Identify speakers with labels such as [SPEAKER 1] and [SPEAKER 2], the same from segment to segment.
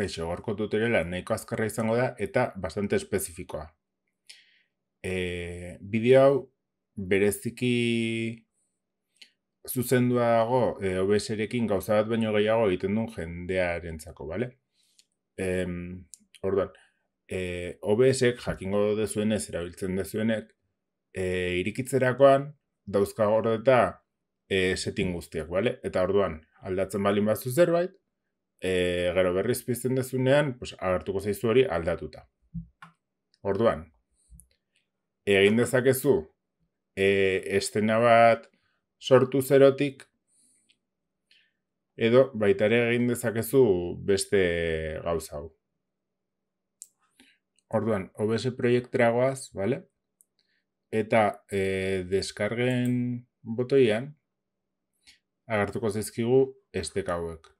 [SPEAKER 1] kaixo, gorko tutoriala nahiko azkarra izango da eta bastante espezifikoa. E, bideo hau bereziki zuzenduago e, OBS-erekin gauza bat baino gehiago egiten duen jendearen zako, bale? E, orduan, e, OBS-ek jakingo dezuenez, erabiltzen dezuenek, e, irikitzerakoan dauzka gordeta e, setting guztiak, bale? Eta orduan, aldatzen balin bat zerbait, e, gero berriz pizten dezunean, pues, agertuko zaizu hori aldatuta. Orduan, egin dezakezu, e, eh, estena bat sortu zerotik, edo baita ere egin dezakezu beste gauza hau. Orduan, OBS proiektu dragoaz, vale? Eta e, deskargen botoian agartuko zaizkigu este hauek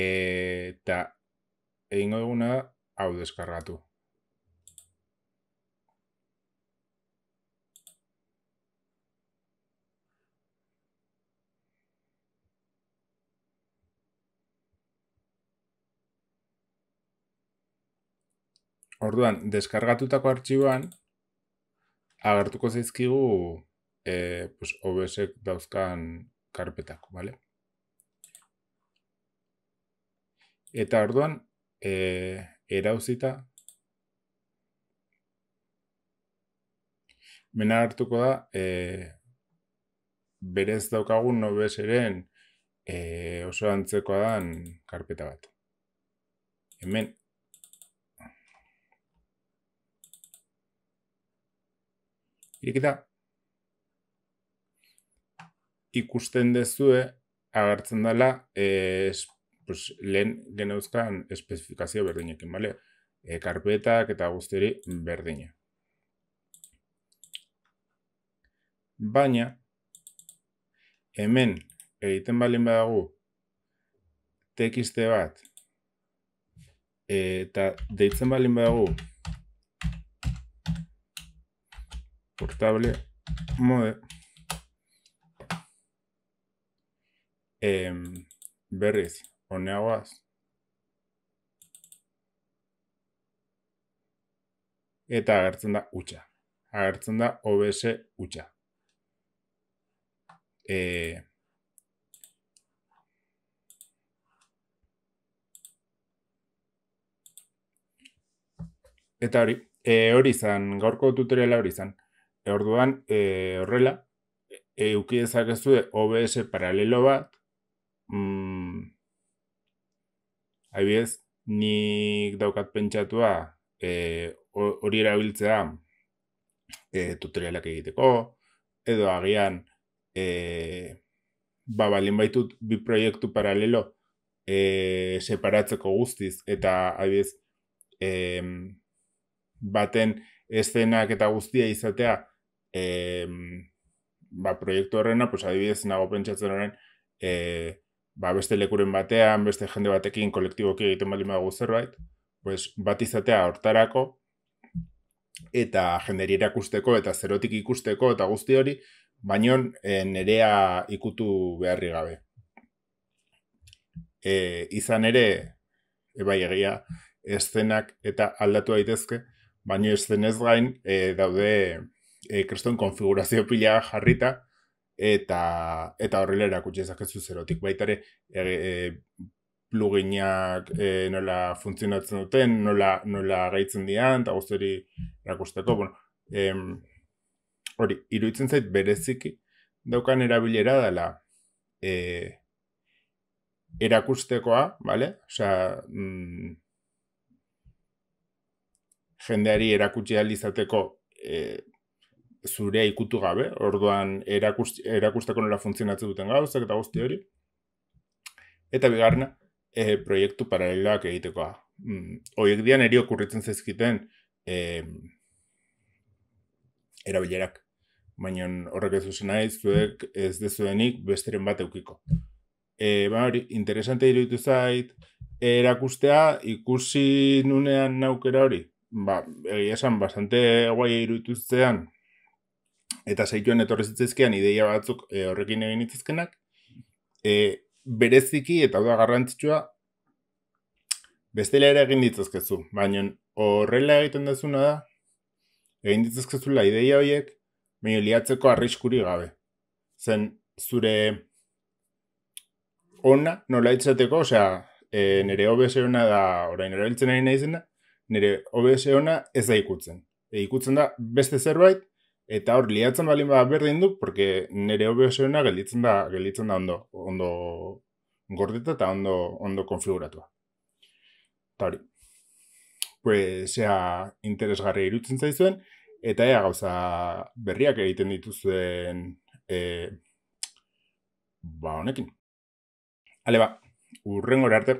[SPEAKER 1] eta egingo duguna hau deskargatu. Orduan, deskargatutako artxiboan agertuko zaizkigu eh pues OBSek dauzkan karpetako, vale? Eta orduan, e, erauzita, mena hartuko da, e, berez daukagun nobez e, eh, oso antzekoa dan karpeta bat. Hemen. Irekita. Ikusten dezue, agertzen dela, e, pues, lehen geneuzkan espezifikazio berdinekin, bale? E, eh, karpetak eta guzteri berdina. Baina, hemen egiten balin badagu tekiste bat eta deitzen balin badagu portable mode em, berriz Honea Eta agertzen da hutsa. Agertzen da OBS hutsa. E... Eta hori, e, hori izan, gaurko tutoriala hori izan. E, orduan, e, horrela, e, eukidezak ez du OBS paralelo bat, mm, Aibidez, nik daukat pentsatua eh, hori erabiltzea e, tutorialak egiteko, edo agian e, ba, balin bi proiektu paralelo e, separatzeko guztiz, eta abiz, e, baten eszenak eta guztia izatea e, ba, proiektu horrena, pues, adibidez, nago pentsatzen horren, e, ba, beste lekuren batean, beste jende batekin kolektiboki egiten bali magu zerbait, pues, bat izatea hortarako, eta jenderi erakusteko, eta zerotik ikusteko, eta guzti hori, baino eh, nerea ikutu beharri gabe. E, izan ere, ebailegia, eh, egia, eszenak eta aldatu daitezke, baino eszenez gain e, daude e, kreston konfigurazio pila jarrita, eta eta horrela erakutsi ezakezu zerotik baita ere e, e pluginak e, nola funtzionatzen duten, nola, nola gaitzen dian, eta guzti erakusteko. Bueno, em, hori, iruditzen zait bereziki daukan erabilera dela e, erakustekoa, bale? Osea, mm, jendeari erakutsi alizateko eh zurea ikutu gabe, orduan erakust, erakustako nola funtzionatzen duten gauzak eta guzti mm. hori. Eta bigarna, e, proiektu paraleloak egitekoa. Mm, Oiek dian eri okurritzen zezkiten e, erabilerak. Baina horrek ez duzen nahi, zuek ez dezuenik besteren bat eukiko. E, ba interesante iruditu zait, erakustea ikusi nunean naukera hori. Ba, egia esan, bastante guai iruditu eta saituen etorri zitzaizkean ideia batzuk eh, horrekin egin itzizkenak eh, bereziki eta da garrantzitsua bestela ere egin ditzazkezu baina horrela egiten dezuna da egin ditzazkezula ideia horiek, baina liatzeko arriskuri gabe zen zure ona nola itzateko osea e, nire da orain erabiltzen ari naizena nire obese ona ez da ikutzen e, ikutzen da beste zerbait Eta hor, liatzen balin bat berdin du, porque nere obio zeuna gelditzen da, gelditzen da ondo, ondo gordeta eta ondo, ondo konfiguratua. Eta hori. Pues, ea, interesgarri irutzen zaizuen, eta ea gauza berriak egiten dituzuen e, ba honekin. Hale ba, urrengo arte.